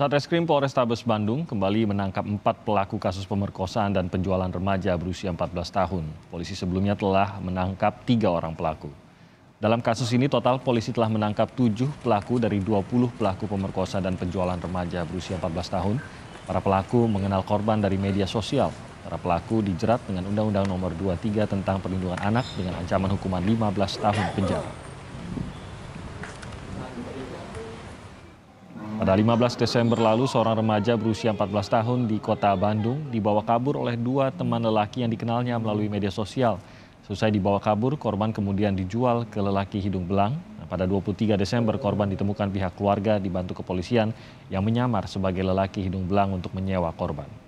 Satreskrim Polrestabes Bandung kembali menangkap empat pelaku kasus pemerkosaan dan penjualan remaja berusia 14 tahun. Polisi sebelumnya telah menangkap tiga orang pelaku. Dalam kasus ini total polisi telah menangkap tujuh pelaku dari 20 pelaku pemerkosa dan penjualan remaja berusia 14 tahun. Para pelaku mengenal korban dari media sosial. Para pelaku dijerat dengan Undang-Undang Nomor 23 tentang Perlindungan Anak dengan ancaman hukuman 15 tahun penjara. Pada 15 Desember lalu, seorang remaja berusia 14 tahun di kota Bandung dibawa kabur oleh dua teman lelaki yang dikenalnya melalui media sosial. Selesai dibawa kabur, korban kemudian dijual ke lelaki hidung belang. Nah, pada 23 Desember, korban ditemukan pihak keluarga dibantu kepolisian yang menyamar sebagai lelaki hidung belang untuk menyewa korban.